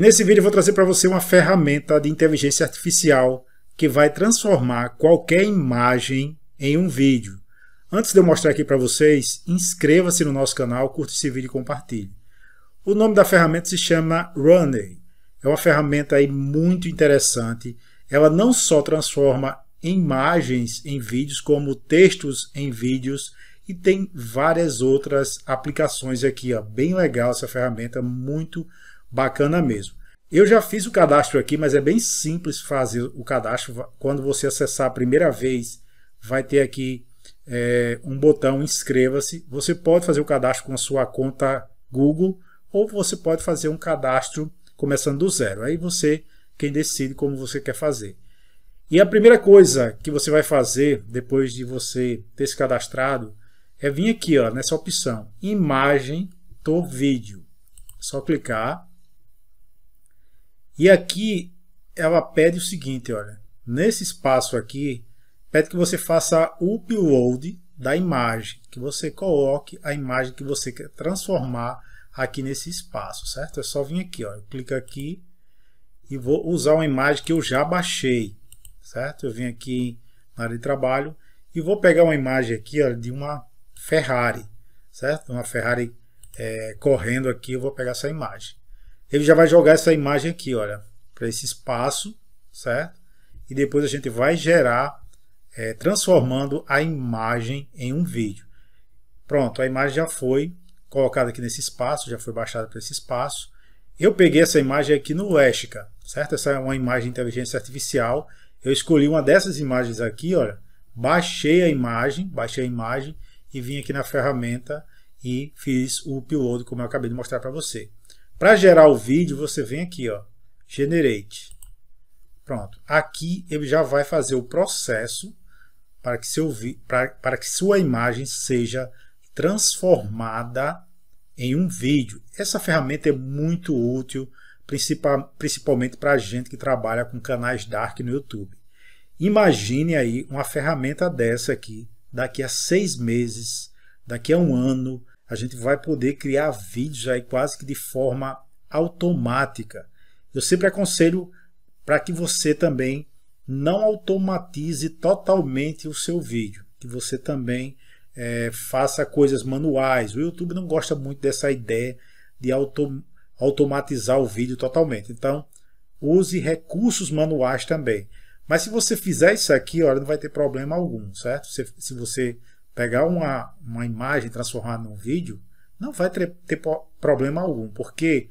nesse vídeo eu vou trazer para você uma ferramenta de inteligência artificial que vai transformar qualquer imagem em um vídeo. Antes de eu mostrar aqui para vocês, inscreva-se no nosso canal, curta esse vídeo e compartilhe. O nome da ferramenta se chama Runway. É uma ferramenta aí muito interessante. Ela não só transforma imagens em vídeos, como textos em vídeos, e tem várias outras aplicações aqui. Ó. Bem legal essa ferramenta, muito interessante bacana mesmo. Eu já fiz o cadastro aqui, mas é bem simples fazer o cadastro. Quando você acessar a primeira vez, vai ter aqui é, um botão inscreva-se. Você pode fazer o cadastro com a sua conta Google ou você pode fazer um cadastro começando do zero. Aí você quem decide como você quer fazer. E a primeira coisa que você vai fazer depois de você ter se cadastrado é vir aqui ó, nessa opção imagem do vídeo. É só clicar e aqui ela pede o seguinte, olha, nesse espaço aqui, pede que você faça o upload da imagem, que você coloque a imagem que você quer transformar aqui nesse espaço, certo? É só vir aqui, ó, clica aqui e vou usar uma imagem que eu já baixei, certo? Eu vim aqui na área de trabalho e vou pegar uma imagem aqui ó, de uma Ferrari, certo? Uma Ferrari é, correndo aqui, eu vou pegar essa imagem ele já vai jogar essa imagem aqui, olha, para esse espaço, certo? E depois a gente vai gerar, é, transformando a imagem em um vídeo. Pronto, a imagem já foi colocada aqui nesse espaço, já foi baixada para esse espaço. Eu peguei essa imagem aqui no Leshka, certo? Essa é uma imagem de inteligência artificial. Eu escolhi uma dessas imagens aqui, olha, baixei a imagem, baixei a imagem e vim aqui na ferramenta e fiz o upload como eu acabei de mostrar para você. Para gerar o vídeo, você vem aqui, ó, Generate. Pronto. Aqui ele já vai fazer o processo para que, seu para, para que sua imagem seja transformada em um vídeo. Essa ferramenta é muito útil, principal, principalmente para a gente que trabalha com canais dark no YouTube. Imagine aí uma ferramenta dessa aqui daqui a seis meses, daqui a um ano, a gente vai poder criar vídeos aí quase que de forma automática. Eu sempre aconselho para que você também não automatize totalmente o seu vídeo, que você também é, faça coisas manuais. O YouTube não gosta muito dessa ideia de auto, automatizar o vídeo totalmente. Então, use recursos manuais também. Mas se você fizer isso aqui, olha, não vai ter problema algum, certo? Se, se você pegar uma, uma imagem e transformar num vídeo, não vai ter, ter problema algum, porque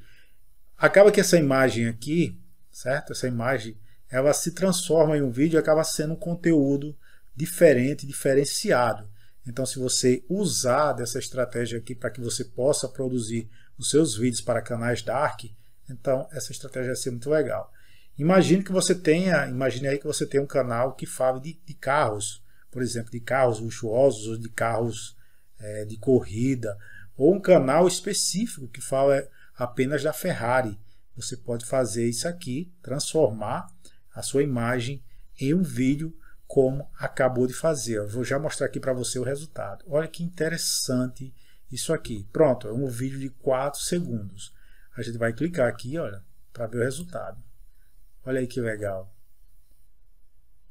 acaba que essa imagem aqui, certo? Essa imagem, ela se transforma em um vídeo e acaba sendo um conteúdo diferente, diferenciado. Então, se você usar dessa estratégia aqui para que você possa produzir os seus vídeos para canais Dark, então essa estratégia vai ser muito legal. Imagine que você tenha, imagine aí que você tem um canal que fala de, de carros por exemplo, de carros luxuosos ou de carros é, de corrida, ou um canal específico que fala apenas da Ferrari. Você pode fazer isso aqui, transformar a sua imagem em um vídeo como acabou de fazer. Eu vou já mostrar aqui para você o resultado. Olha que interessante isso aqui. Pronto, é um vídeo de 4 segundos. A gente vai clicar aqui, olha, para ver o resultado. Olha aí que legal.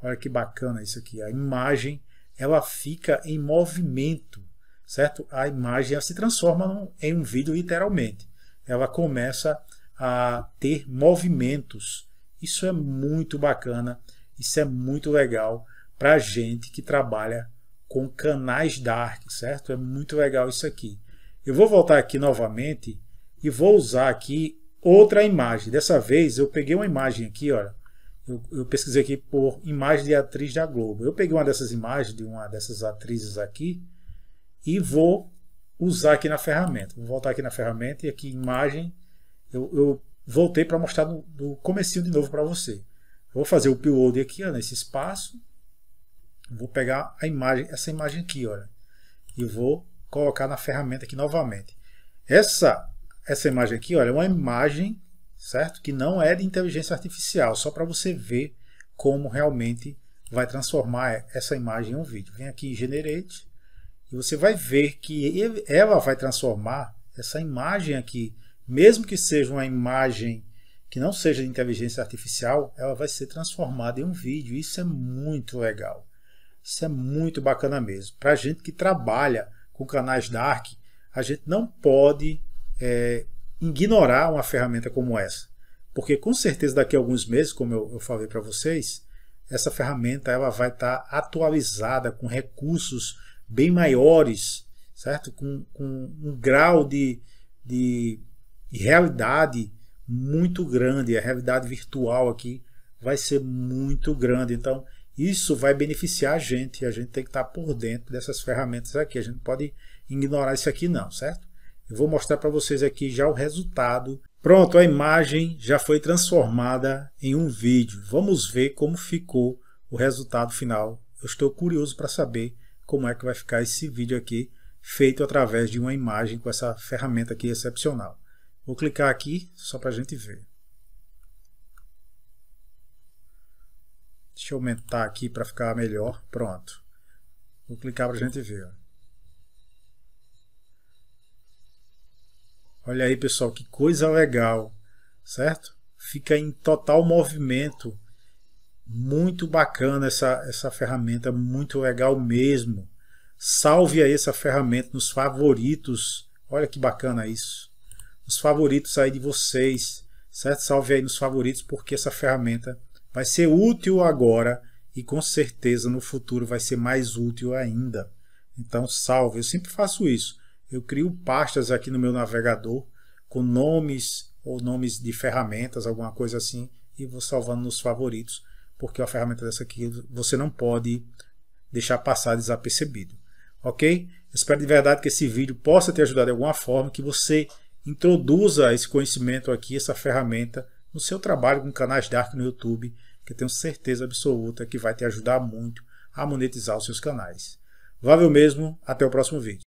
Olha que bacana isso aqui. A imagem ela fica em movimento, certo? A imagem ela se transforma em um vídeo literalmente. Ela começa a ter movimentos. Isso é muito bacana, isso é muito legal para gente que trabalha com canais dark, certo? É muito legal isso aqui. Eu vou voltar aqui novamente e vou usar aqui outra imagem. Dessa vez eu peguei uma imagem aqui, olha, eu, eu, pesquisei aqui por imagem de atriz da Globo. Eu peguei uma dessas imagens de uma dessas atrizes aqui e vou usar aqui na ferramenta. Vou voltar aqui na ferramenta e aqui imagem. Eu, eu voltei para mostrar no, no comecinho de novo para você. Vou fazer o upload aqui ó, nesse espaço. Vou pegar a imagem, essa imagem aqui, olha, e vou colocar na ferramenta aqui novamente. Essa essa imagem aqui, olha, é uma imagem certo? Que não é de inteligência artificial, só para você ver como realmente vai transformar essa imagem em um vídeo. Vem aqui em Generate e você vai ver que ela vai transformar essa imagem aqui, mesmo que seja uma imagem que não seja de inteligência artificial, ela vai ser transformada em um vídeo. Isso é muito legal. Isso é muito bacana mesmo. Para gente que trabalha com canais dark, a gente não pode é, ignorar uma ferramenta como essa. Porque com certeza daqui a alguns meses, como eu, eu falei para vocês, essa ferramenta ela vai estar tá atualizada com recursos bem maiores, certo? Com, com um grau de, de realidade muito grande. A realidade virtual aqui vai ser muito grande. Então, isso vai beneficiar a gente. A gente tem que estar tá por dentro dessas ferramentas aqui. A gente não pode ignorar isso aqui, não, certo? Eu vou mostrar para vocês aqui já o resultado. Pronto, a imagem já foi transformada em um vídeo. Vamos ver como ficou o resultado final. Eu estou curioso para saber como é que vai ficar esse vídeo aqui, feito através de uma imagem com essa ferramenta aqui excepcional. Vou clicar aqui só para a gente ver. Deixa eu aumentar aqui para ficar melhor. Pronto. Vou clicar para a gente ver. Olha aí, pessoal, que coisa legal, certo? Fica em total movimento. Muito bacana essa, essa ferramenta, muito legal mesmo. Salve aí essa ferramenta nos favoritos. Olha que bacana isso. Nos favoritos aí de vocês, certo? Salve aí nos favoritos, porque essa ferramenta vai ser útil agora e com certeza no futuro vai ser mais útil ainda. Então, salve. Eu sempre faço isso eu crio pastas aqui no meu navegador com nomes ou nomes de ferramentas, alguma coisa assim, e vou salvando nos favoritos, porque uma ferramenta dessa aqui você não pode deixar passar desapercebido, ok? Espero de verdade que esse vídeo possa te ajudar de alguma forma, que você introduza esse conhecimento aqui, essa ferramenta, no seu trabalho com canais Dark no YouTube, que tenho certeza absoluta que vai te ajudar muito a monetizar os seus canais. Valeu mesmo, até o próximo vídeo.